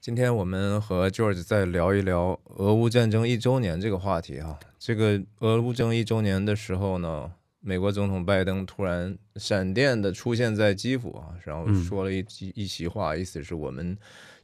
今天我们和 George 再聊一聊俄乌战争一周年这个话题啊。这个俄乌战争一周年的时候呢，美国总统拜登突然闪电的出现在基辅啊，然后说了一句一席话，意思是我们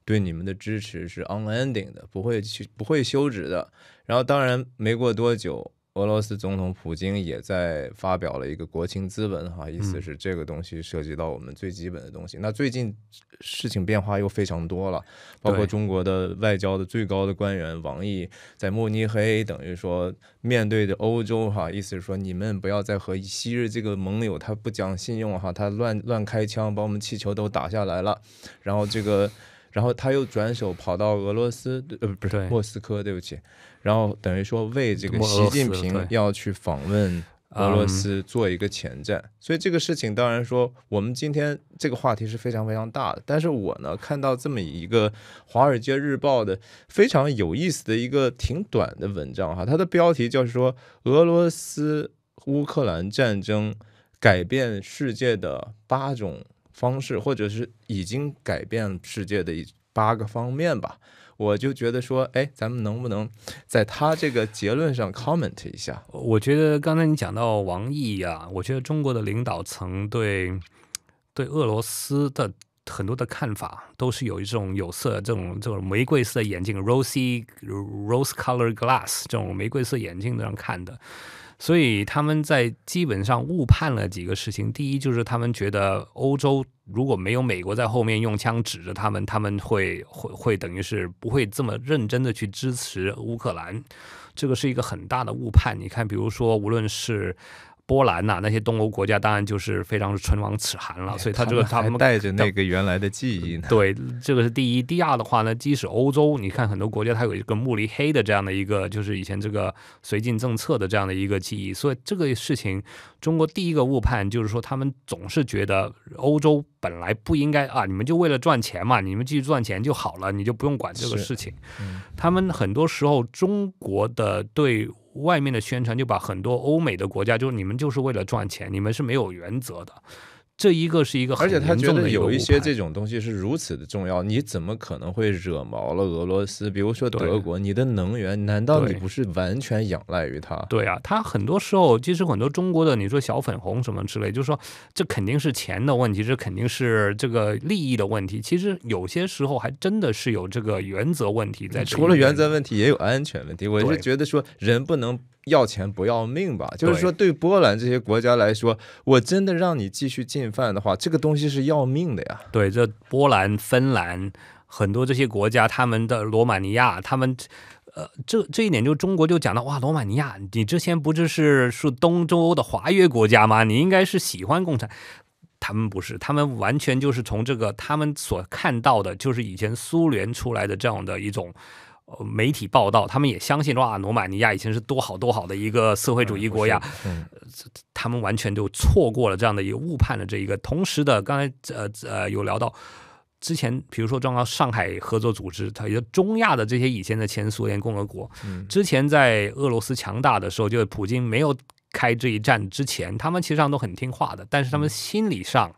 对你们的支持是 unending 的，不会去不会休止的。然后当然没过多久。俄罗斯总统普京也在发表了一个国情咨文，哈，意思是这个东西涉及到我们最基本的东西。那最近事情变化又非常多了，包括中国的外交的最高的官员王毅在慕尼黑，等于说面对着欧洲，哈，意思是说你们不要再和昔日这个盟友他不讲信用，哈，他乱乱开枪，把我们气球都打下来了，然后这个。然后他又转手跑到俄罗斯，呃，不是莫斯科，对不起。然后等于说为这个习近平要去访问俄罗斯做一个前站，所以这个事情当然说我们今天这个话题是非常非常大的。但是我呢看到这么一个《华尔街日报》的非常有意思的一个挺短的文章哈，它的标题就是说俄罗斯乌克兰战争改变世界的八种。方式，或者是已经改变世界的一八个方面吧，我就觉得说，哎，咱们能不能在他这个结论上 comment 一下？我觉得刚才你讲到王毅呀，我觉得中国的领导层对对俄罗斯的很多的看法，都是有一种有色这种这种玫瑰色眼镜 r o s y rose color glass） 这种玫瑰色眼镜上看的。所以他们在基本上误判了几个事情。第一，就是他们觉得欧洲如果没有美国在后面用枪指着他们，他们会会会等于是不会这么认真的去支持乌克兰。这个是一个很大的误判。你看，比如说，无论是。波兰呐，那些东欧国家当然就是非常唇亡齿寒了，所以他这个他们带着那个原来的记忆呢。对，这个是第一，第二的话呢，即使欧洲，你看很多国家它有一个慕尼黑的这样的一个，就是以前这个绥靖政策的这样的一个记忆，所以这个事情，中国第一个误判就是说，他们总是觉得欧洲。本来不应该啊！你们就为了赚钱嘛，你们继续赚钱就好了，你就不用管这个事情。他们很多时候，中国的对外面的宣传就把很多欧美的国家，就是你们就是为了赚钱，你们是没有原则的。这一个是一个，而且他觉得有一些这种东西是如此的重要，你怎么可能会惹毛了俄罗斯？比如说德国，你的能源，难道你不是完全仰赖于他？对啊，他很多时候，其实很多中国的，你说小粉红什么之类，就是说这肯定是钱的问题，这肯定是这个利益的问题。其实有些时候还真的是有这个原则问题在。除了原则问题，也有安全问题。我是觉得说人不能。要钱不要命吧？就是说，对波兰这些国家来说，我真的让你继续进犯的话，这个东西是要命的呀。对，这波兰、芬兰很多这些国家，他们的罗马尼亚，他们，呃，这这一点就中国就讲到哇，罗马尼亚，你之前不就是是东欧的华约国家吗？你应该是喜欢共产，他们不是，他们完全就是从这个他们所看到的，就是以前苏联出来的这样的一种。媒体报道，他们也相信说啊，罗马尼亚以前是多好多好的一个社会主义国家，他们完全就错过了这样的一个误判的这一个。同时的，刚才呃呃有聊到之前，比如说刚刚上海合作组织，它也中亚的这些以前的前苏联共和国，之前在俄罗斯强大的时候，就是普京没有开这一战之前，他们其实上都很听话的，但是他们心理上。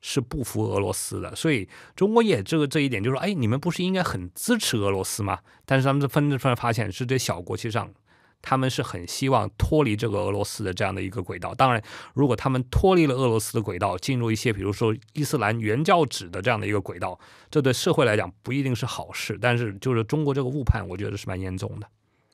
是不服俄罗斯的，所以中国也这个这一点就是说，哎，你们不是应该很支持俄罗斯吗？但是他们分着分发现是这小国际上，他们是很希望脱离这个俄罗斯的这样的一个轨道。当然，如果他们脱离了俄罗斯的轨道，进入一些比如说伊斯兰原教旨的这样的一个轨道，这对社会来讲不一定是好事。但是就是中国这个误判，我觉得是蛮严重的。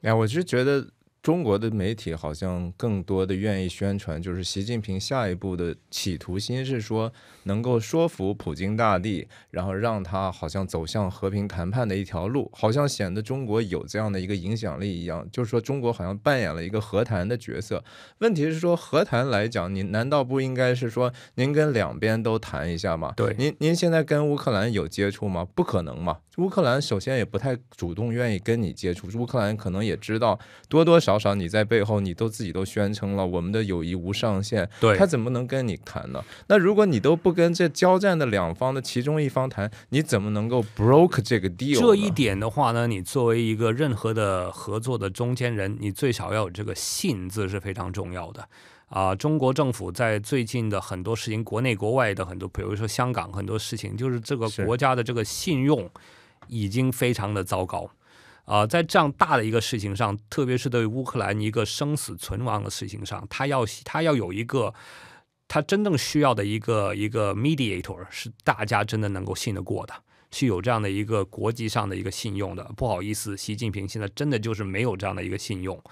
哎，我就觉得。中国的媒体好像更多的愿意宣传，就是习近平下一步的企图心是说能够说服普京大帝，然后让他好像走向和平谈判的一条路，好像显得中国有这样的一个影响力一样。就是说中国好像扮演了一个和谈的角色。问题是说和谈来讲，您难道不应该是说您跟两边都谈一下吗？对，您您现在跟乌克兰有接触吗？不可能嘛，乌克兰首先也不太主动愿意跟你接触，乌克兰可能也知道多多少。多少你在背后，你都自己都宣称了，我们的友谊无上限，对他怎么能跟你谈呢？那如果你都不跟这交战的两方的其中一方谈，你怎么能够 broke 这个 deal？这一点的话呢，你作为一个任何的合作的中间人，你最少要有这个信字是非常重要的啊！中国政府在最近的很多事情，国内国外的很多，比如说香港很多事情，就是这个国家的这个信用已经非常的糟糕。啊，在这样大的一个事情上，特别是对乌克兰一个生死存亡的事情上，他要他要有一个他真正需要的一个一个 mediator，是大家真的能够信得过的，是有这样的一个国际上的一个信用的。不好意思，习近平现在真的就是没有这样的一个信用，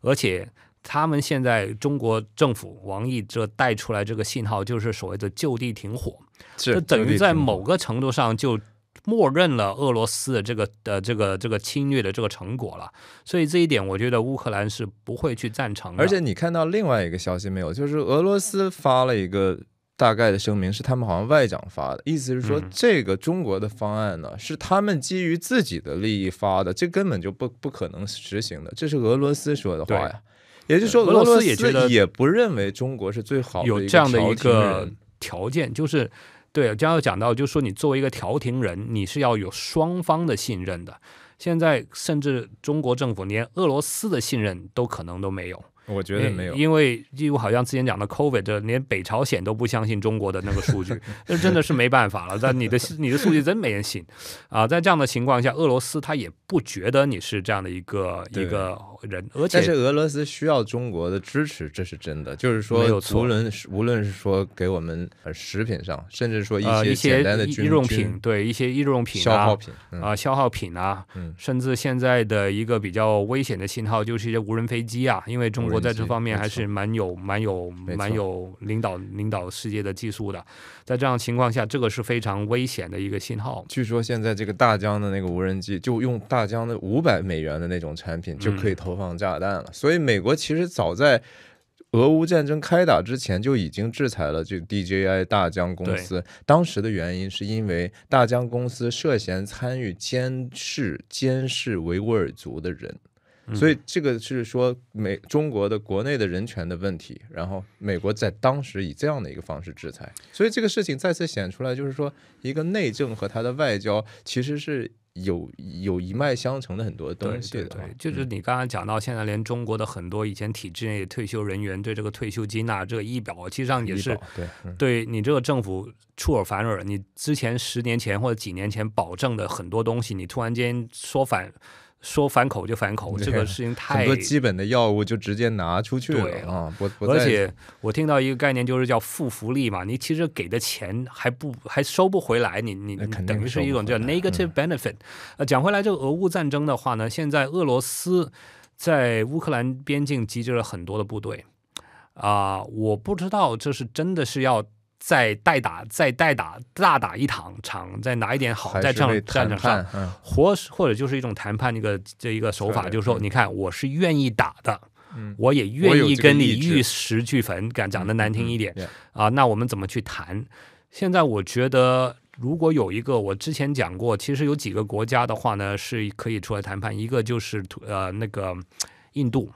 而且他们现在中国政府王毅这带出来这个信号，就是所谓的就地停火，是等于在某个程度上就。默认了俄罗斯的这个的这个这个侵略的这个成果了，所以这一点我觉得乌克兰是不会去赞成的。而且你看到另外一个消息没有，就是俄罗斯发了一个大概的声明，是他们好像外长发的，意思是说这个中国的方案呢是他们基于自己的利益发的，这根本就不不可能实行的，这是俄罗斯说的话呀。也就是说，俄罗斯也觉得也不认为中国是最好的，有这样的一个条件就是。对，将要讲到，就是说，你作为一个调停人，你是要有双方的信任的。现在，甚至中国政府连俄罗斯的信任都可能都没有。我觉得没有，因为因为好像之前讲的 COVID，这连北朝鲜都不相信中国的那个数据，那真的是没办法了。但你的你的数据真没人信，啊，在这样的情况下，俄罗斯他也不觉得你是这样的一个一个人。而且，但是俄罗斯需要中国的支持，这是真的。就是说，无论无论是说给我们食品上，甚至说一些简单的军用品，对一些易用品、消耗品啊，消耗品啊，甚至现在的一个比较危险的信号就是一些无人飞机啊，因为中国。在这方面还是蛮有、蛮有、蛮有领导、领导世界的技术的。在这样情况下，这个是非常危险的一个信号。据说现在这个大疆的那个无人机，就用大疆的五百美元的那种产品就可以投放炸弹了。所以，美国其实早在俄乌战争开打之前就已经制裁了这 DJI 大疆公司。当时的原因是因为大疆公司涉嫌参与监视、监视维吾尔族的人。所以这个是说美中国的国内的人权的问题，然后美国在当时以这样的一个方式制裁，所以这个事情再次显出来，就是说一个内政和它的外交其实是有有一脉相承的很多东西。对，就是你刚刚讲到现在，连中国的很多以前体制内退休人员对这个退休金啊、这个医保，实上也是对，对你这个政府出尔反尔，你之前十年前或者几年前保证的很多东西，你突然间说反。说反口就反口，这个事情太很多基本的药物就直接拿出去了啊！而且我听到一个概念就是叫负福利嘛，你其实给的钱还不还收不回来，你你你等于是一种叫 negative benefit。呃，讲回来，这个俄乌战争的话呢，现在俄罗斯在乌克兰边境集结了很多的部队啊，我不知道这是真的是要。再代打，再代打，大打一场场，再拿一点好，再这战场上，活或者就是一种谈判，这个这一个手法，就是说，你看我是愿意打的，我也愿意跟你玉石俱焚，讲讲的难听一点啊。那我们怎么去谈？现在我觉得，如果有一个，我之前讲过，其实有几个国家的话呢，是可以出来谈判。一个就是呃，那个印度。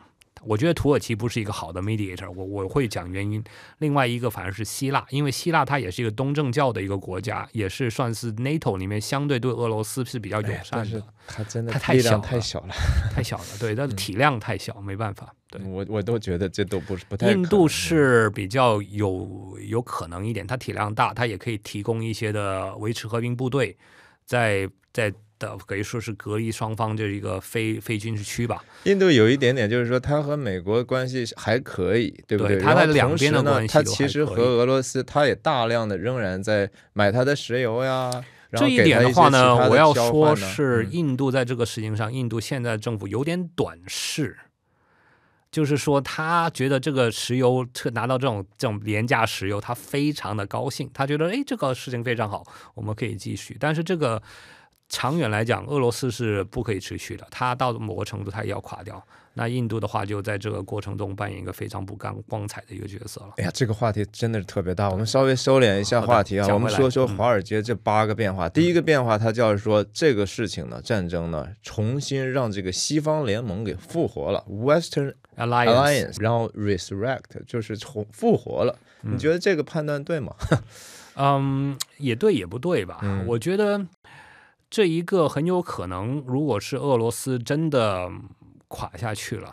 我觉得土耳其不是一个好的 mediator，我我会讲原因。另外一个反而是希腊，因为希腊它也是一个东正教的一个国家，也是算是 NATO 里面相对对俄罗斯是比较友善的。它真的太小了，太小了，太小了。对，但是体量太小，没办法。对，我我都觉得这都不是不太。印度是比较有有可能一点，它体量大，它也可以提供一些的维持和平部队，在在。可以说是隔离双方这一个非非军事区吧。印度有一点点，就是说他和美国关系还可以，对不对？他在两边的关系其实和俄罗斯，他也大量的仍然在买他的石油呀。这一点的话呢，我要说是印度在这个事情上，印度现在政府有点短视，就是说他觉得这个石油拿到这种这种廉价石油，他非常的高兴，他觉得哎这个事情非常好，我们可以继续。但是这个。长远来讲，俄罗斯是不可以持续的，它到某个程度它也要垮掉。那印度的话，就在这个过程中扮演一个非常不干光彩的一个角色了。哎呀，这个话题真的是特别大，我们稍微收敛一下话题啊。我们说说华尔街这八个变化。第一个变化，它就是说这个事情呢，战争呢，重新让这个西方联盟给复活了 （Western Alliance），然后 resurrect 就是重复活了。你觉得这个判断对吗？嗯，也对也不对吧？我觉得。这一个很有可能，如果是俄罗斯真的垮下去了，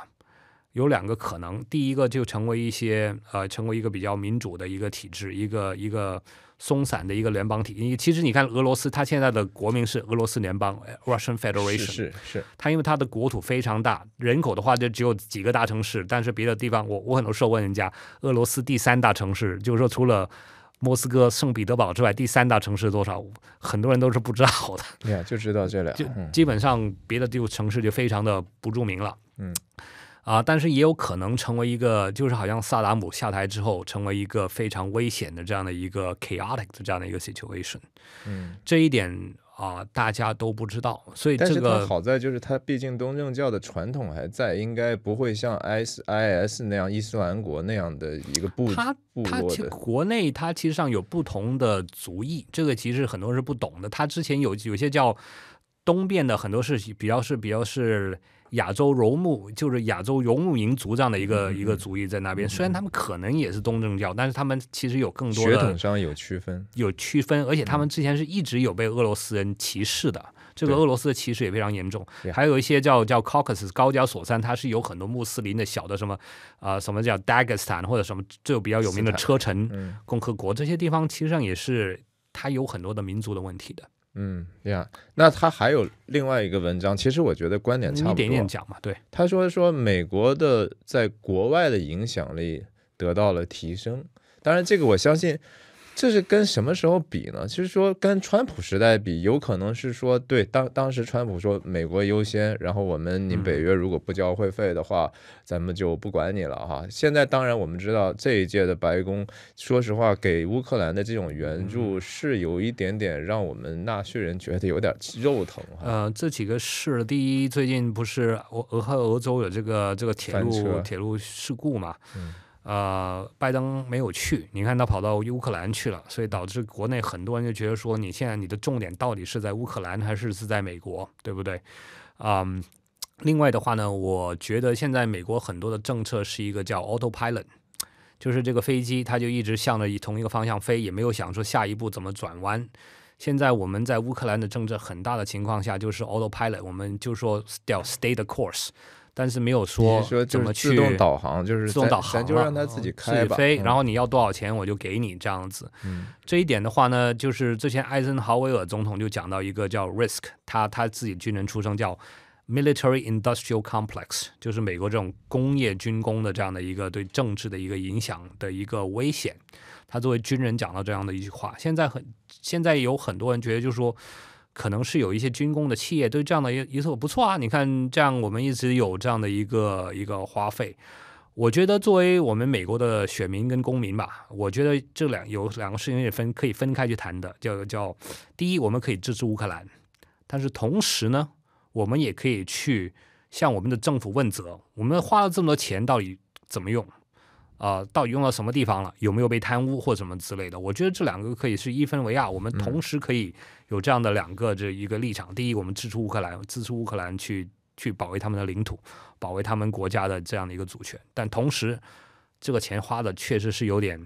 有两个可能。第一个就成为一些呃，成为一个比较民主的一个体制，一个一个松散的一个联邦体。其实你看俄罗斯，它现在的国民是俄罗斯联邦 （Russian Federation），是是。它因为它的国土非常大，人口的话就只有几个大城市，但是别的地方，我我很多时候问人家，俄罗斯第三大城市就是说除了。莫斯科、圣彼得堡之外，第三大城市多少？很多人都是不知道的。对呀，就知道这俩，就基本上别的地城市就非常的不著名了。嗯，啊，但是也有可能成为一个，就是好像萨达姆下台之后，成为一个非常危险的这样的一个 chaotic 的这样的一个 situation。嗯，这一点。啊，大家都不知道，所以这个好在就是他毕竟东正教的传统还在，应该不会像 S I S 那样伊斯兰国那样的一个部，他他其国内他其实上有不同的族裔，这个其实很多人是不懂的。他之前有有些叫东边的很多事情，比较是比较是。亚洲游牧，就是亚洲游牧民族这样的一个一个族裔在那边，虽然他们可能也是东正教，但是他们其实有更多的血统上有区分，有区分，而且他们之前是一直有被俄罗斯人歧视的，这个俄罗斯的歧视也非常严重。还有一些叫叫 Caucasus 高加索山，它是有很多穆斯林的小的什么，呃，什么叫 Dagestan 或者什么，就比较有名的车臣共和国这些地方，其实上也是它有很多的民族的问题的。嗯呀，那他还有另外一个文章，其实我觉得观点差不。多。一点点讲嘛，对。他说说美国的在国外的影响力得到了提升，当然这个我相信。这是跟什么时候比呢？其实说跟川普时代比，有可能是说对当当时川普说美国优先，然后我们你北约如果不交会费的话，咱们就不管你了哈。现在当然我们知道这一届的白宫，说实话给乌克兰的这种援助是有一点点让我们纳税人觉得有点肉疼哈。呃，这几个事，第一最近不是俄俄亥俄州有这个这个铁路铁路事故嘛？呃，拜登没有去，你看他跑到乌克兰去了，所以导致国内很多人就觉得说，你现在你的重点到底是在乌克兰还是是在美国，对不对？嗯，另外的话呢，我觉得现在美国很多的政策是一个叫 autopilot，就是这个飞机它就一直向着同一个方向飞，也没有想说下一步怎么转弯。现在我们在乌克兰的政策很大的情况下就是 autopilot，我们就说叫 stay the course。但是没有说怎么去自动导航，就是自动导航就让他自己飞。然后你要多少钱，我就给你这样子。这一点的话呢，就是之前艾森豪威尔总统就讲到一个叫 risk，他他自己军人出生叫 military industrial complex，就是美国这种工业军工的这样的一个对政治的一个影响的一个危险。他作为军人讲到这样的一句话，现在很现在有很多人觉得就是说。可能是有一些军工的企业对这样的一一所不错啊，你看这样我们一直有这样的一个一个花费，我觉得作为我们美国的选民跟公民吧，我觉得这两有两个事情也分可以分开去谈的，叫叫第一，我们可以支持乌克兰，但是同时呢，我们也可以去向我们的政府问责，我们花了这么多钱到底怎么用？呃，到底用到什么地方了？有没有被贪污或什么之类的？我觉得这两个可以是一分为二，我们同时可以有这样的两个这一个立场：第一，我们支持乌克兰，支持乌克兰去去保卫他们的领土，保卫他们国家的这样的一个主权；但同时，这个钱花的确实是有点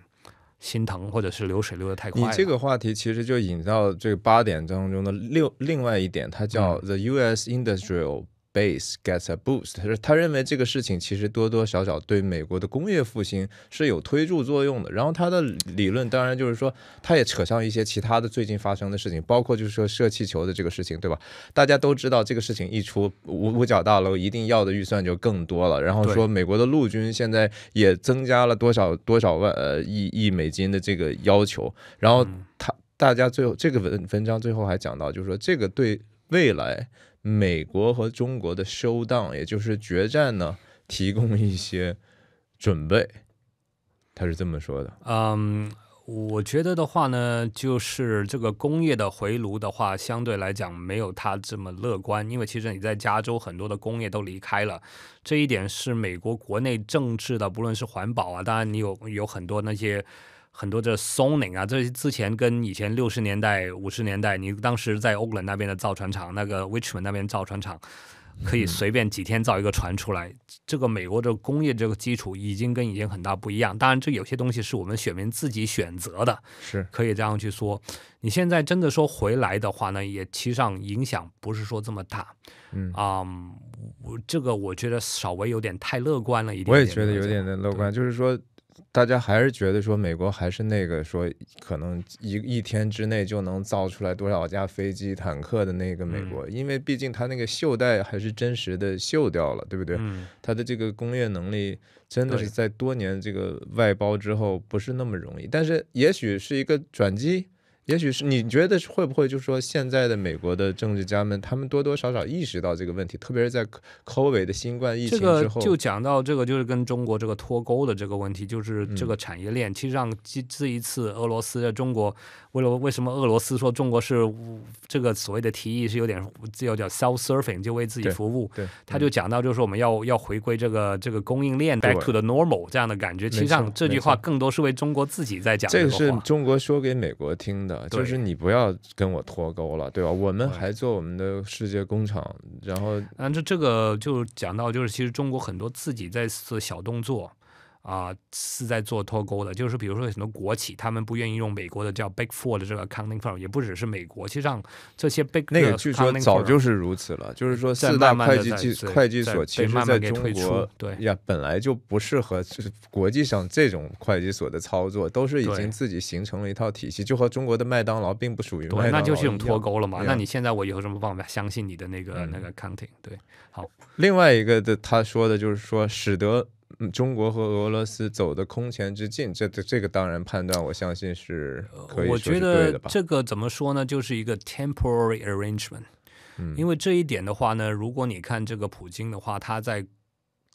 心疼，或者是流水流得太快。你这个话题其实就引到这个八点当中的六另外一点，它叫 The U.S. Industrial。Base gets a boost，他他认为这个事情其实多多少少对美国的工业复兴是有推助作用的。然后他的理论当然就是说，他也扯上一些其他的最近发生的事情，包括就是说射气球的这个事情，对吧？大家都知道这个事情一出，五五角大楼一定要的预算就更多了。然后说美国的陆军现在也增加了多少多少万呃亿亿美金的这个要求。然后他大家最后这个文文章最后还讲到，就是说这个对未来。美国和中国的收档，也就是决战呢，提供一些准备。他是这么说的。嗯，我觉得的话呢，就是这个工业的回炉的话，相对来讲没有他这么乐观，因为其实你在加州很多的工业都离开了，这一点是美国国内政治的，不论是环保啊，当然你有有很多那些。很多这松岭啊，这之前跟以前六十年代、五十年代，你当时在欧 d 那边的造船厂，那个威奇 d 那边造船厂，可以随便几天造一个船出来。这个美国的工业这个基础已经跟以前很大不一样。当然，这有些东西是我们选民自己选择的，是可以这样去说。你现在真的说回来的话呢，也其实上影响不是说这么大。嗯啊，这个我觉得稍微有点太乐观了一点。我也觉得有点的乐观，就是说。大家还是觉得说，美国还是那个说，可能一一天之内就能造出来多少架飞机、坦克的那个美国，因为毕竟他那个锈带还是真实的锈掉了，对不对？他的这个工业能力真的是在多年这个外包之后不是那么容易，但是也许是一个转机。也许是你觉得会不会就是说现在的美国的政治家们，他们多多少少意识到这个问题，特别是在 COVID 的新冠疫情之后，就讲到这个就是跟中国这个脱钩的这个问题，就是这个产业链。其实上这一次俄罗斯在中国为了为什么俄罗斯说中国是这个所谓的提议是有点就叫 self serving 就为自己服务，他就讲到就是我们要要回归这个这个供应链 back to the normal 这样的感觉。其实上这句话更多是为中国自己在讲这个是中国说给美国听的。就是你不要跟我脱钩了，对吧？我们还做我们的世界工厂，然后，按这这个就讲到，就是其实中国很多自己在做小动作。啊，是在做脱钩的，就是比如说什么国企，他们不愿意用美国的叫 Big Four 的这个 Accounting Firm，也不只是美国，其实上这些 Big 那个据说早就是如此了，就是说四大会计计会计所其实在中国对呀，本来就不适合国际上这种会计所的操作，都是已经自己形成了一套体系，就和中国的麦当劳并不属于对，那就是一种脱钩了嘛？那你现在我以后么办？法相信你的那个那个 Accounting 对，好，另外一个的他说的就是说使得。嗯，中国和俄罗斯走的空前之近，这这这个当然判断，我相信是，我觉得这个怎么说呢，就是一个 temporary arrangement，因为这一点的话呢，如果你看这个普京的话，他在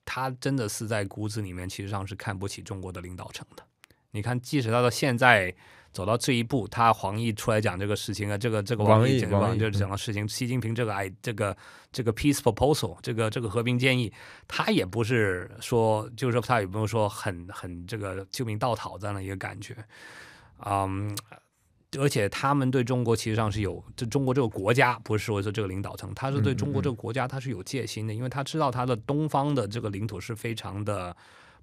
他真的是在骨子里面，其实上是看不起中国的领导层的。你看，即使他到现在走到这一步，他黄毅出来讲这个事情啊，这个这个王毅讲讲就讲的事情，习近平这个哎这个这个 peace proposal 这个这个和平建议，他也不是说就是他也不用说很很这个救命稻草这样的一个感觉，嗯，而且他们对中国其实上是有这中国这个国家不是说说这个领导层，他是对中国这个国家他是有戒心的，因为他知道他的东方的这个领土是非常的。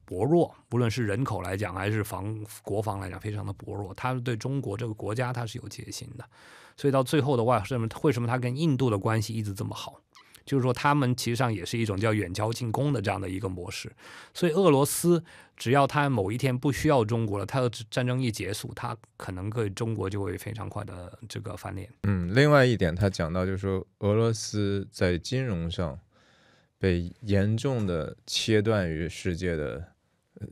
薄弱，不论是人口来讲，还是防国防来讲，非常的薄弱。他是对中国这个国家，他是有戒心的。所以到最后的话，为什么？为什么他跟印度的关系一直这么好？就是说，他们其实上也是一种叫远交近攻的这样的一个模式。所以俄罗斯，只要他某一天不需要中国了，他的战争一结束，他可能对中国就会非常快的这个翻脸。嗯，另外一点，他讲到就是说，俄罗斯在金融上被严重的切断于世界的。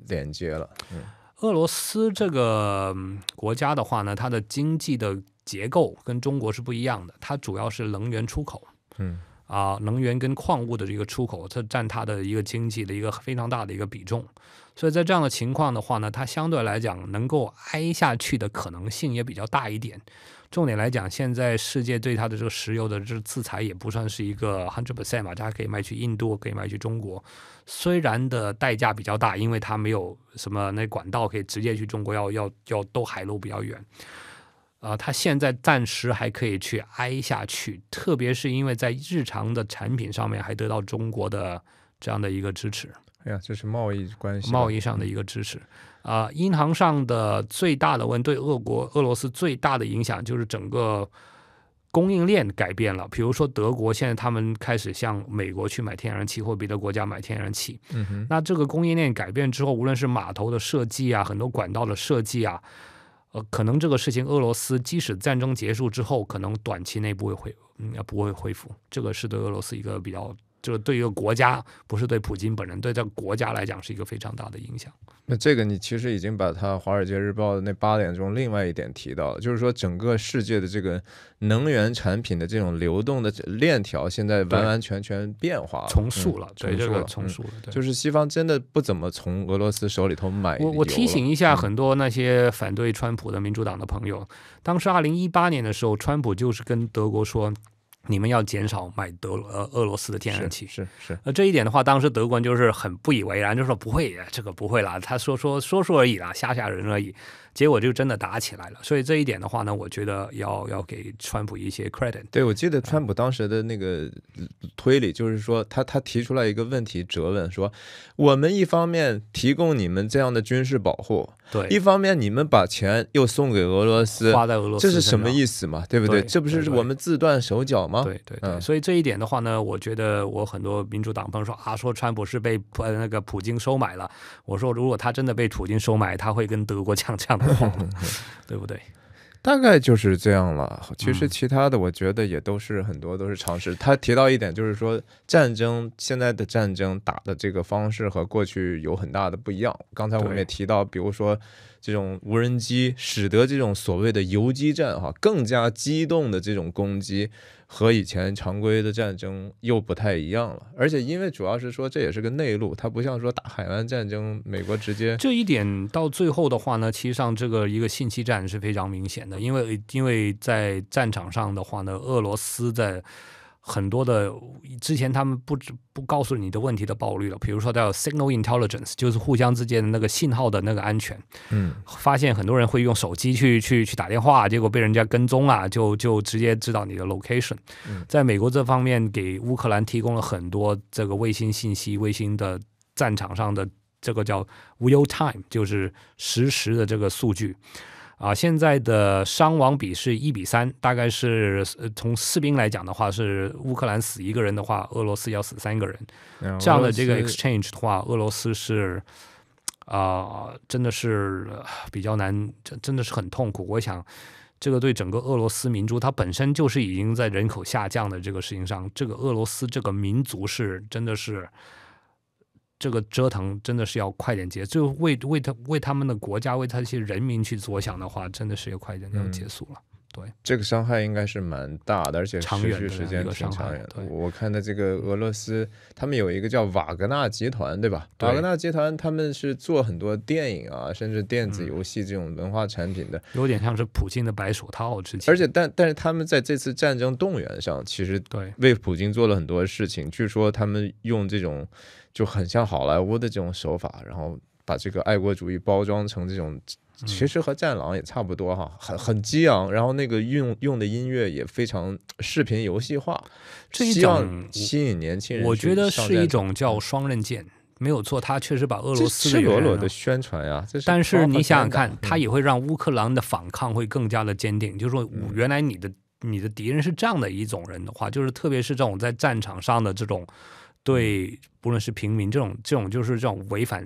连接了。嗯，俄罗斯这个国家的话呢，它的经济的结构跟中国是不一样的。它主要是能源出口，嗯，啊，能源跟矿物的这个出口，它占它的一个经济的一个非常大的一个比重。所以在这样的情况的话呢，它相对来讲能够挨下去的可能性也比较大一点。重点来讲，现在世界对它的这个石油的这制裁也不算是一个 hundred percent 嘛，它可以卖去印度，可以卖去中国。虽然的代价比较大，因为它没有什么那管道可以直接去中国，要要要兜海路比较远。啊，它现在暂时还可以去挨下去，特别是因为在日常的产品上面还得到中国的这样的一个支持。哎呀，这是贸易关系，贸易上的一个支持。啊，银行上的最大的问，对俄国、俄罗斯最大的影响就是整个供应链改变了。比如说，德国现在他们开始向美国去买天然气，或别的国家买天然气。嗯哼。那这个供应链改变之后，无论是码头的设计啊，很多管道的设计啊，呃，可能这个事情，俄罗斯即使战争结束之后，可能短期内不会恢，呃，不会恢复。这个是对俄罗斯一个比较。就是对于国家，不是对普京本人，对这个国家来讲是一个非常大的影响。那这个你其实已经把他《华尔街日报》的那八点钟另外一点提到，了，就是说整个世界的这个能源产品的这种流动的链条现在完完全全变化了，重塑了，重塑了，重塑了。就是西方真的不怎么从俄罗斯手里头买。我我提醒一下很多那些反对川普的民主党的朋友，当时二零一八年的时候，川普就是跟德国说。你们要减少买德俄罗斯的天然气，是是。呃，这一点的话，当时德国人就是很不以为然，就说不会，这个不会啦，他说说说说而已啦，吓吓人而已。结果就真的打起来了。所以这一点的话呢，我觉得要要给川普一些 credit。对，我记得川普当时的那个推理就是说，他他提出来一个问题，责问说：我们一方面提供你们这样的军事保护。对，一方面你们把钱又送给俄罗斯，花在俄罗斯，这是什么意思嘛？对不对？这不是我们自断手脚吗？对对对。所以这一点的话呢，我觉得我很多民主党朋友说啊，说川普是被呃那个普京收买了。我说如果他真的被普京收买，他会跟德国 呛呛的，对不对？大概就是这样了。其实其他的，我觉得也都是很多都是尝试。他提到一点，就是说战争现在的战争打的这个方式和过去有很大的不一样。刚才我们也提到，比如说。这种无人机使得这种所谓的游击战，哈，更加机动的这种攻击和以前常规的战争又不太一样了。而且，因为主要是说这也是个内陆，它不像说打海湾战争，美国直接这一点到最后的话呢，其实上这个一个信息战是非常明显的，因为因为在战场上的话呢，俄罗斯在。很多的，之前他们不不告诉你的问题的暴露了，比如说叫 signal intelligence，就是互相之间的那个信号的那个安全。嗯，发现很多人会用手机去去去打电话，结果被人家跟踪啊，就就直接知道你的 location。嗯，在美国这方面给乌克兰提供了很多这个卫星信息、卫星的战场上的这个叫 real time，就是实时的这个数据。啊，现在的伤亡比是一比三，大概是从士兵来讲的话，是乌克兰死一个人的话，俄罗斯要死三个人。这样的这个 exchange 的话，俄罗斯是啊，真的是比较难，真真的是很痛苦。我想，这个对整个俄罗斯民族，它本身就是已经在人口下降的这个事情上，这个俄罗斯这个民族是真的是。这个折腾真的是要快点结，就为为他为他们的国家为他一些人民去着想的话，真的是要快点要结束了。对，这个伤害应该是蛮大的，而且持续时间挺长远的。我看的这个俄罗斯，他们有一个叫瓦格纳集团，对吧？瓦格纳集团他们是做很多电影啊，甚至电子游戏这种文化产品的，有点像是普京的白手套之前。而且，但但是他们在这次战争动员上，其实对为普京做了很多事情。据说他们用这种。就很像好莱坞的这种手法，然后把这个爱国主义包装成这种，其实和《战狼》也差不多哈，很很激昂。然后那个用用的音乐也非常视频游戏化，这一种吸引年轻人。我觉得是一种叫双刃剑，没有错，他确实把俄罗斯赤裸裸的宣传呀。但是你想想看，他也会让乌克兰的反抗会更加的坚定。就是说，原来你的你的敌人是这样的一种人的话，就是特别是这种在战场上的这种。对，不论是平民这种这种，就是这种违反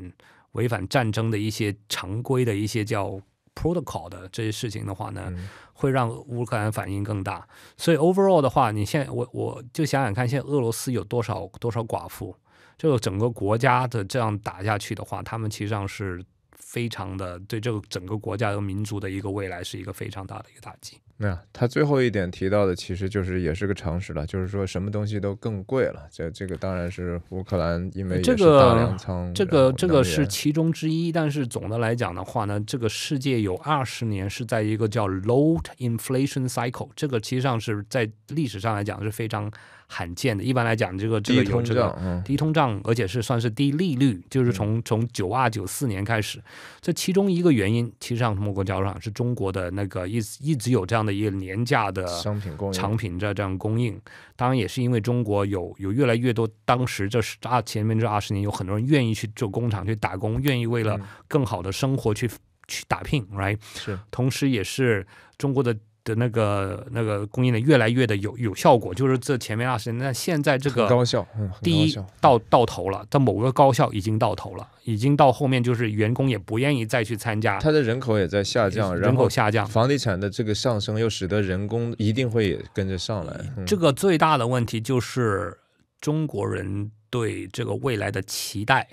违反战争的一些常规的一些叫 protocol 的这些事情的话呢，会让乌克兰反应更大。所以 overall 的话，你现我我就想想看，现在俄罗斯有多少多少寡妇？这个整个国家的这样打下去的话，他们其实上是非常的对这个整个国家和民族的一个未来是一个非常大的一个打击。那他最后一点提到的，其实就是也是个常识了，就是说什么东西都更贵了。这这个当然是乌克兰，因为这个这个这个是其中之一。但是总的来讲的话呢，这个世界有二十年是在一个叫 low inflation cycle，这个其实上是在历史上来讲是非常罕见的。一般来讲，这个这低通胀，低通胀，而且是算是低利率，就是从从九二九四年开始，这其中一个原因，其实际上莫国教授是中国的那个一一直有这样的。一个廉价的商品，供商品在这样供应，当然也是因为中国有有越来越多，当时这十二前面这二十年有很多人愿意去做工厂去打工，愿意为了更好的生活去去打拼，right？是，同时也是中国的。的那个那个供应的越来越的有有效果，就是这前面二十年，现在这个高效，第一到到头了，在某个高校已经到头了，已经到后面就是员工也不愿意再去参加，它的人口也在下降，人口下降，房地产的这个上升又使得人工一定会也跟着上来。这个最大的问题就是中国人对这个未来的期待。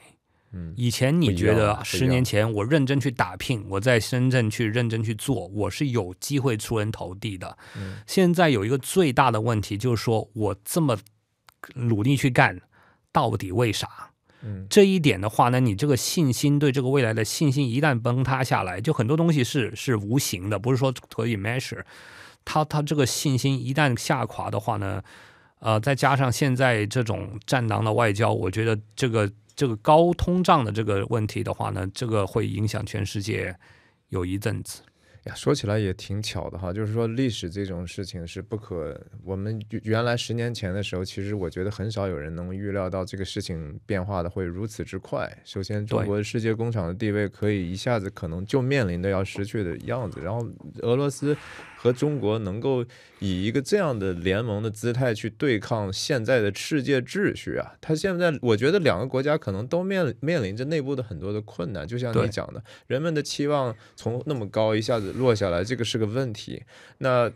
以前你觉得十年前我认真去打拼，我在深圳去认真去做，我是有机会出人头地的。现在有一个最大的问题就是说我这么努力去干，到底为啥？这一点的话呢，你这个信心对这个未来的信心一旦崩塌下来，就很多东西是是无形的，不是说可以 measure。他他这个信心一旦下垮的话呢，呃，再加上现在这种战狼的外交，我觉得这个。这个高通胀的这个问题的话呢，这个会影响全世界有一阵子。呀，说起来也挺巧的哈，就是说历史这种事情是不可。我们原来十年前的时候，其实我觉得很少有人能预料到这个事情变化的会如此之快。首先，中国世界工厂的地位可以一下子可能就面临的要失去的样子，然后俄罗斯。和中国能够以一个这样的联盟的姿态去对抗现在的世界秩序啊！他现在我觉得两个国家可能都面面临着内部的很多的困难，就像你讲的，人们的期望从那么高一下子落下来，这个是个问题。那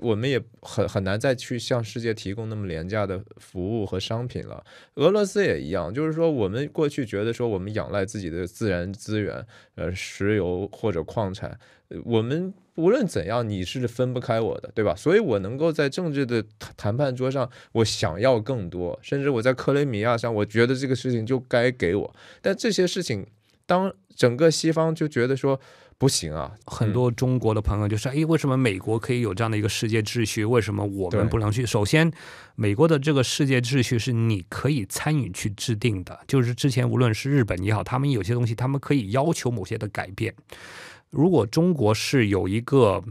我们也很很难再去向世界提供那么廉价的服务和商品了。俄罗斯也一样，就是说我们过去觉得说我们仰赖自己的自然资源，呃，石油或者矿产，我们。无论怎样，你是分不开我的，对吧？所以，我能够在政治的谈判桌上，我想要更多，甚至我在克雷米亚上，我觉得这个事情就该给我。但这些事情，当整个西方就觉得说不行啊，很多中国的朋友就说：“哎，为什么美国可以有这样的一个世界秩序？为什么我们不能去？”首先，美国的这个世界秩序是你可以参与去制定的，就是之前无论是日本也好，他们有些东西，他们可以要求某些的改变。如果中国是有一个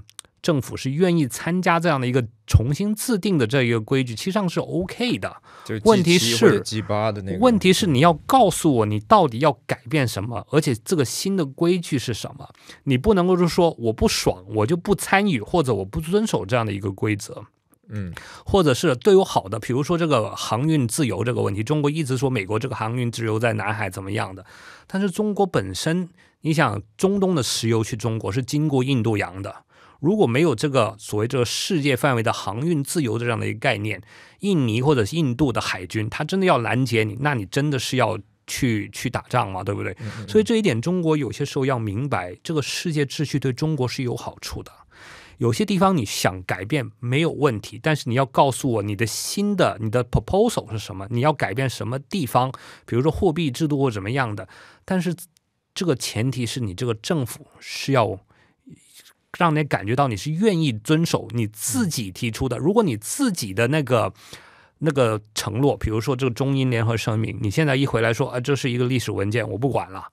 政府是愿意参加这样的一个重新制定的这一个规矩，其实上是 OK 的。问题是，问题是你要告诉我你到底要改变什么，而且这个新的规矩是什么？你不能够就说我不爽，我就不参与或者我不遵守这样的一个规则。嗯，或者是对我好的，比如说这个航运自由这个问题，中国一直说美国这个航运自由在南海怎么样的，但是中国本身。你想中东的石油去中国是经过印度洋的，如果没有这个所谓这个世界范围的航运自由的这样的一个概念，印尼或者是印度的海军，他真的要拦截你，那你真的是要去去打仗吗？对不对？所以这一点，中国有些时候要明白，这个世界秩序对中国是有好处的。有些地方你想改变没有问题，但是你要告诉我你的新的你的 proposal 是什么？你要改变什么地方？比如说货币制度或怎么样的，但是。这个前提是你这个政府是要让你感觉到你是愿意遵守你自己提出的。如果你自己的那个那个承诺，比如说这个中英联合声明，你现在一回来说啊，这是一个历史文件，我不管了，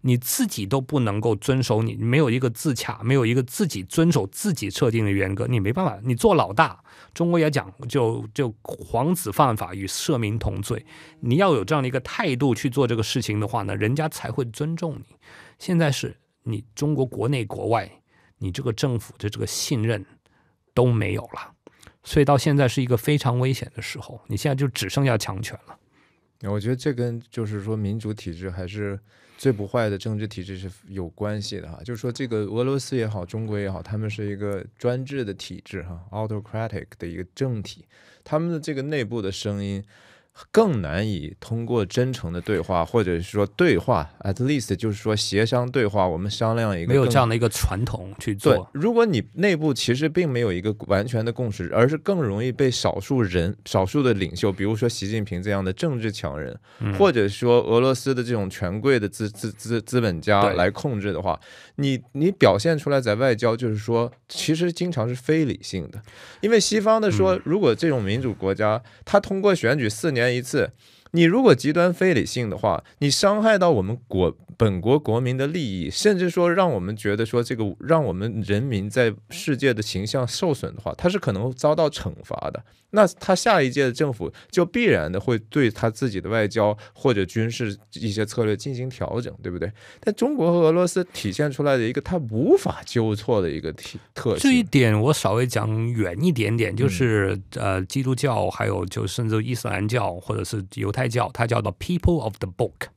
你自己都不能够遵守，你没有一个自洽，没有一个自己遵守自己设定的原则，你没办法，你做老大。中国也讲，就就皇子犯法与庶民同罪，你要有这样的一个态度去做这个事情的话呢，人家才会尊重你。现在是你中国国内国外，你这个政府的这个信任都没有了，所以到现在是一个非常危险的时候。你现在就只剩下强权了。我觉得这跟就是说民主体制还是。最不坏的政治体制是有关系的哈，就是说这个俄罗斯也好，中国也好，他们是一个专制的体制哈，autocratic 的一个政体，他们的这个内部的声音。更难以通过真诚的对话，或者是说对话，at least 就是说协商对话，我们商量一个没有这样的一个传统去做。如果你内部其实并没有一个完全的共识，而是更容易被少数人、少数的领袖，比如说习近平这样的政治强人，或者说俄罗斯的这种权贵的资资资资本家来控制的话，你你表现出来在外交就是说，其实经常是非理性的，因为西方的说，如果这种民主国家，他通过选举四年。一次。你如果极端非理性的话，你伤害到我们国本国国民的利益，甚至说让我们觉得说这个让我们人民在世界的形象受损的话，他是可能遭到惩罚的。那他下一届的政府就必然的会对他自己的外交或者军事一些策略进行调整，对不对？但中国和俄罗斯体现出来的一个他无法纠错的一个体特这一点，我稍微讲远一点点，就是呃，基督教，还有就甚至伊斯兰教或者是犹太。叫他叫做 People of the Book，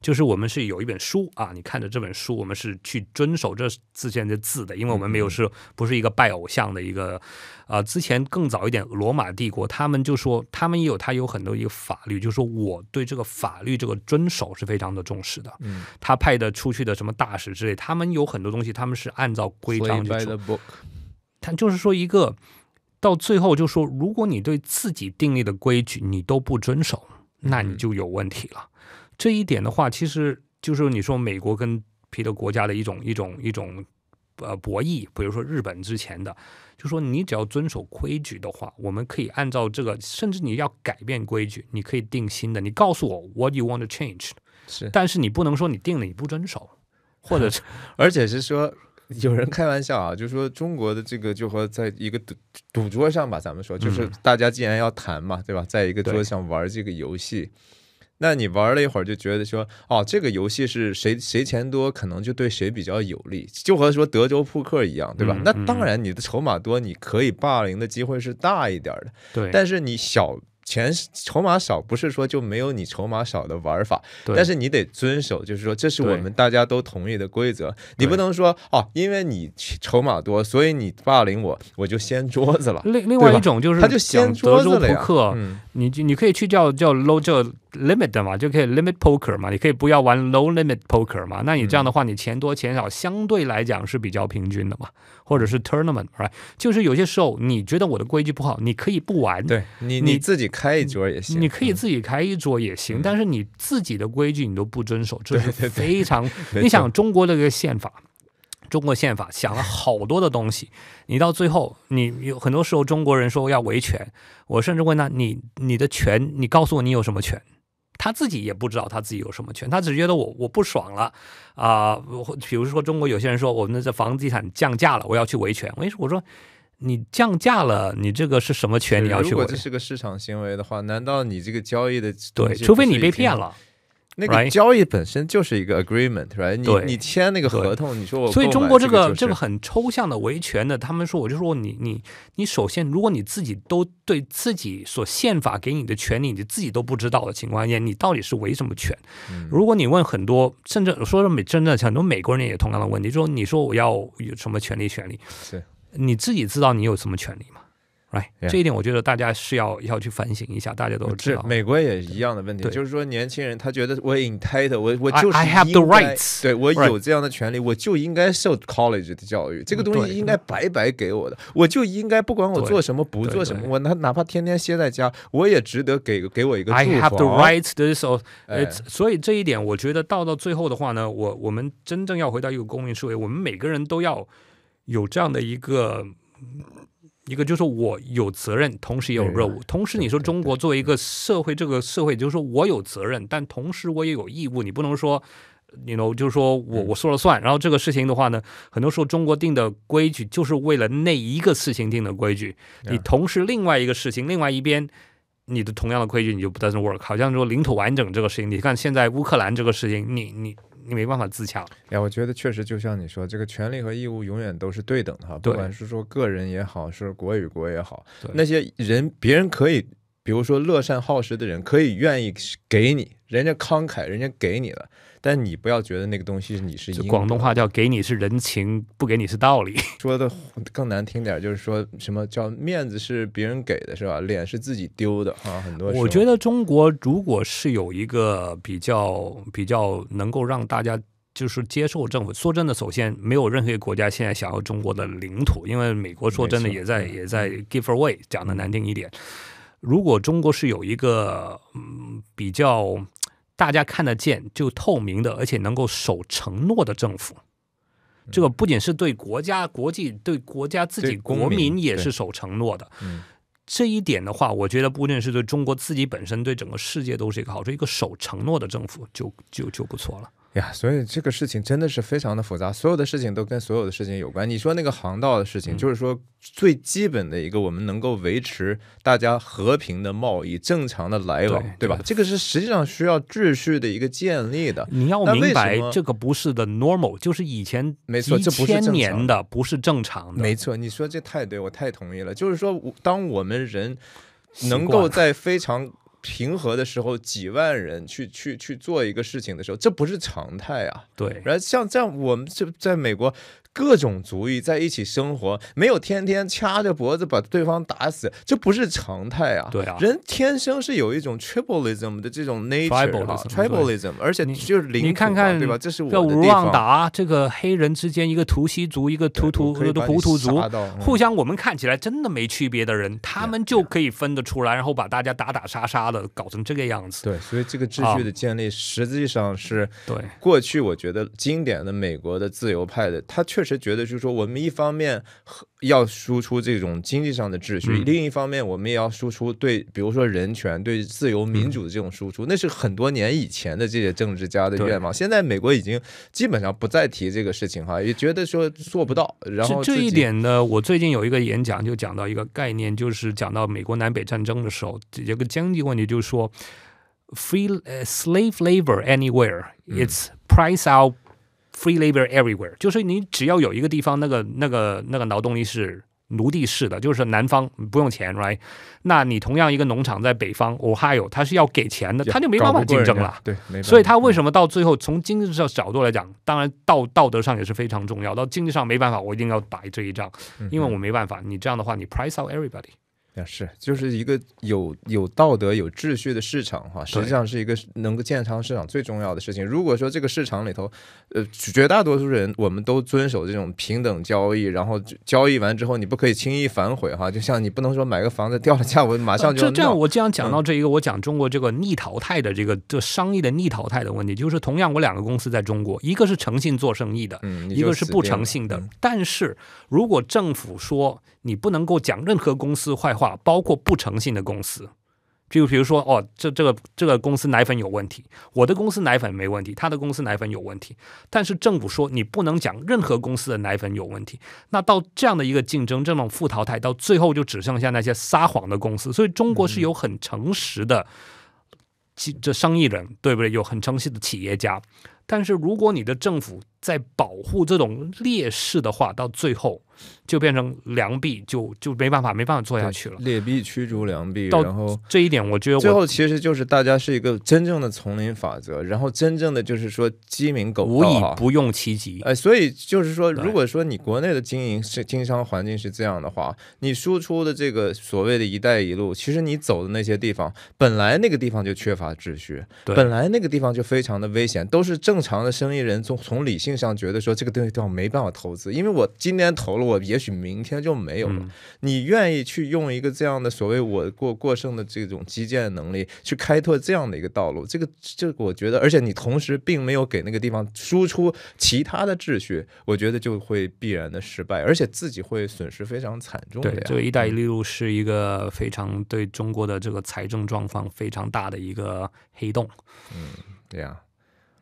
就是我们是有一本书啊，你看着这本书，我们是去遵守这字间的字的，因为我们没有是不是一个拜偶像的一个啊。之前更早一点，罗马帝国他们就说他们也有他有很多一个法律，就说我对这个法律这个遵守是非常的重视的。嗯，他派的出去的什么大使之类，他们有很多东西，他们是按照规章去做。他就是说一个。到最后就说，如果你对自己订立的规矩你都不遵守，那你就有问题了。这一点的话，其实就是你说美国跟别的国家的一种一种一种呃博弈。比如说日本之前的，就说你只要遵守规矩的话，我们可以按照这个，甚至你要改变规矩，你可以定新的。你告诉我 what you want to change，是，但是你不能说你定了你不遵守，或者 是，而且是说。有人开玩笑啊，就说中国的这个就和在一个赌赌桌上吧，咱们说就是大家既然要谈嘛，对吧？在一个桌上玩这个游戏，那你玩了一会儿就觉得说，哦，这个游戏是谁谁钱多，可能就对谁比较有利，就和说德州扑克一样，对吧？那当然你的筹码多，你可以霸凌的机会是大一点的，对。但是你小。钱筹码少不是说就没有你筹码少的玩法，但是你得遵守，就是说这是我们大家都同意的规则，你不能说哦，因为你筹码多，所以你霸凌我，我就掀桌子了。另另外一种就是他就掀桌子。扑克，你你可以去叫叫搂叫。limit 的嘛，就可以 limit poker 嘛，你可以不要玩 low limit poker 嘛。那你这样的话，你钱多钱少，相对来讲是比较平均的嘛，或者是 tournament，right？就是有些时候你觉得我的规矩不好，你可以不玩。对你你自己开一桌也行，你可以自己开一桌也行。但是你自己的规矩你都不遵守，这是非常 你想中国这个宪法，中国宪法想了好多的东西。你到最后，你有很多时候中国人说要维权，我甚至问他：你你的权，你告诉我你有什么权？他自己也不知道他自己有什么权，他只觉得我我不爽了，啊，比如说中国有些人说我们的这房地产降价了，我要去维权。我跟你说，我说你降价了，你这个是什么权？你要去维权？如果这是个市场行为的话，难道你这个交易的对？除非你被骗了。那个交易本身就是一个 agreement，right？你你签那个合同，你说我所以中国这个这个很抽象的维权的，他们说我就说你你你首先，如果你自己都对自己所宪法给你的权利你自己都不知道的情况下，你到底是维什么权？如果你问很多，甚至说是美真的很多美国人也同样的问题，说你说我要有什么权利？权利是你自己知道你有什么权利吗？来，这一点我觉得大家是要要去反省一下。大家都知道，美国也一样的问题，就是说年轻人他觉得我 entitled，我我就是 I have the rights，对我有这样的权利，我就应该受 college 的教育，这个东西应该白白给我的，我就应该不管我做什么不做什么，我那哪怕天天歇在家，我也值得给给我一个 I have the rights。这时候，呃，所以这一点我觉得到到最后的话呢，我我们真正要回到一个公民思维，我们每个人都要有这样的一个。一个就是我有责任，同时也有任务。同时你说中国作为一个社会，这个社会就是说我有责任，但同时我也有义务。你不能说，你 know 就是说我我说了算。然后这个事情的话呢，很多时候中国定的规矩就是为了那一个事情定的规矩。你同时另外一个事情，另外一边你的同样的规矩你就不 doesn't work。好像说领土完整这个事情，你看现在乌克兰这个事情，你你。你没办法自洽。哎，我觉得确实就像你说，这个权利和义务永远都是对等的，哈，不管是说个人也好，是国与国也好，那些人别人可以，比如说乐善好施的人，可以愿意给你。人家慷慨，人家给你了，但你不要觉得那个东西你是。广东话叫“给你是人情，不给你是道理”。说的更难听点，就是说什么叫面子是别人给的，是吧？脸是自己丢的啊！很多。我觉得中国如果是有一个比较比较能够让大家就是接受政府，说真的，首先没有任何一个国家现在想要中国的领土，因为美国说真的也在也在 give away。讲的难听一点，如果中国是有一个嗯比较。大家看得见就透明的，而且能够守承诺的政府，这个不仅是对国家、国际，对国家自己国民也是守承诺的。这一点的话，我觉得不仅是对中国自己本身，对整个世界都是一个好处。一个守承诺的政府，就就就不错了。呀，所以这个事情真的是非常的复杂，所有的事情都跟所有的事情有关。你说那个航道的事情，就是说最基本的一个，我们能够维持大家和平的贸易、正常的来往，对吧？这个是实际上需要秩序的一个建立的。你要明白，这个不是的 normal，就是以前没错，这不是年的不是正常的。没错，你说这太对，我太同意了。就是说，当我们人能够在非常平和的时候，几万人去去去做一个事情的时候，这不是常态啊。对，然后像这样，我们就在美国。各种族裔在一起生活，没有天天掐着脖子把对方打死，这不是常态啊！对啊，人天生是有一种 tribalism 的这种 nature，tribalism，而且你就你看看对吧？这是我的地方。旺达，这个黑人之间，一个图西族，一个图图和胡图族，互相我们看起来真的没区别的人，他们就可以分得出来，然后把大家打打杀杀的搞成这个样子。对，所以这个秩序的建立实际上是，对过去我觉得经典的美国的自由派的，他确。确实觉得，就是说，我们一方面要输出这种经济上的秩序，另一方面，我们也要输出对，比如说人权、对自由、民主的这种输出，那是很多年以前的这些政治家的愿望。现在美国已经基本上不再提这个事情，哈，也觉得说做不到。然后这一点呢，我最近有一个演讲就讲到一个概念，就是讲到美国南北战争的时候，有个经济问题，就是说，free slave labor anywhere，it's p r i c e out。Free labor everywhere，就是你只要有一个地方，那个那个那个劳动力是奴隶式的，就是南方不用钱，right？那你同样一个农场在北方，Ohio，它是要给钱的，它就没办法竞争了。对，所以它为什么到最后从经济上角度来讲，当然道道德上也是非常重要，到经济上没办法，我一定要打这一仗，因为我没办法。你这样的话，你 price out everybody。是，就是一个有有道德、有秩序的市场哈，实际上是一个能够健康市场最重要的事情。如果说这个市场里头，呃，绝大多数人我们都遵守这种平等交易，然后交易完之后你不可以轻易反悔哈，就像你不能说买个房子掉了价，我马上就这这样。我这样讲到这一个，我讲中国这个逆淘汰的这个这商业的逆淘汰的问题，就是同样我两个公司在中国，一个是诚信做生意的，嗯，一个是不诚信的，但是如果政府说。你不能够讲任何公司坏话，包括不诚信的公司。就比如说，哦，这这个这个公司奶粉有问题，我的公司奶粉没问题，他的公司奶粉有问题。但是政府说你不能讲任何公司的奶粉有问题。那到这样的一个竞争，这种负淘汰，到最后就只剩下那些撒谎的公司。所以中国是有很诚实的企这生意人，对不对？有很诚实的企业家。但是如果你的政府在保护这种劣势的话，到最后。就变成良币，就就没办法，没办法做下去了。劣币驱逐良币，然后这一点，我觉得最后其实就是大家是一个真正的丛林法则，然后真正的就是说鸡鸣狗盗，无以不用其极。哎，所以就是说，如果说你国内的经营是经商环境是这样的话，你输出的这个所谓的一带一路，其实你走的那些地方，本来那个地方就缺乏秩序，本来那个地方就非常的危险，都是正常的生意人从从理性上觉得说这个东西地方没办法投资，因为我今天投了。我也许明天就没有了。你愿意去用一个这样的所谓我过过剩的这种基建能力去开拓这样的一个道路？这个，这我觉得，而且你同时并没有给那个地方输出其他的秩序，我觉得就会必然的失败，而且自己会损失非常惨重。对，这个“一带一路”是一个非常对中国的这个财政状况非常大的一个黑洞。嗯，对呀。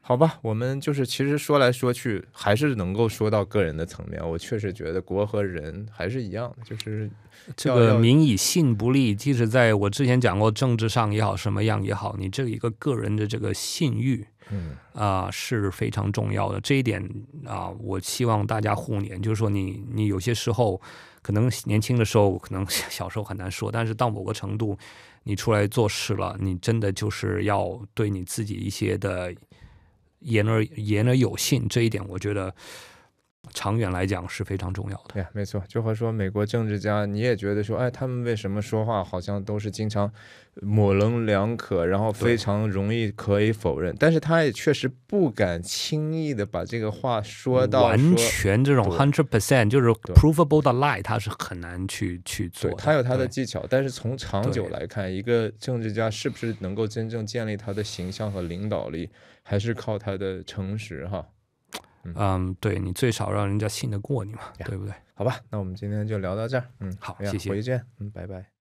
好吧，我们就是其实说来说去还是能够说到个人的层面。我确实觉得国和人还是一样的，就是这个“民以信不立”。即使在我之前讲过，政治上也好，什么样也好，你这一个个人的这个信誉，嗯啊是非常重要的。这一点啊，我希望大家护勉，就是说你你有些时候可能年轻的时候，可能小时候很难说，但是到某个程度，你出来做事了，你真的就是要对你自己一些的。言而言而有信，这一点我觉得长远来讲是非常重要的。对，没错，就和说美国政治家，你也觉得说，哎，他们为什么说话好像都是经常模棱两可，然后非常容易可以否认，但是他也确实不敢轻易的把这个话说到完全这种 hundred percent 就是 provable 的 lie，他是很难去去做。他有他的技巧，但是从长久来看，一个政治家是不是能够真正建立他的形象和领导力？还是靠他的诚实哈，嗯，对你最少让人家信得过你嘛，对不对？好吧，那我们今天就聊到这儿，嗯，好，谢谢，回见，嗯，拜拜。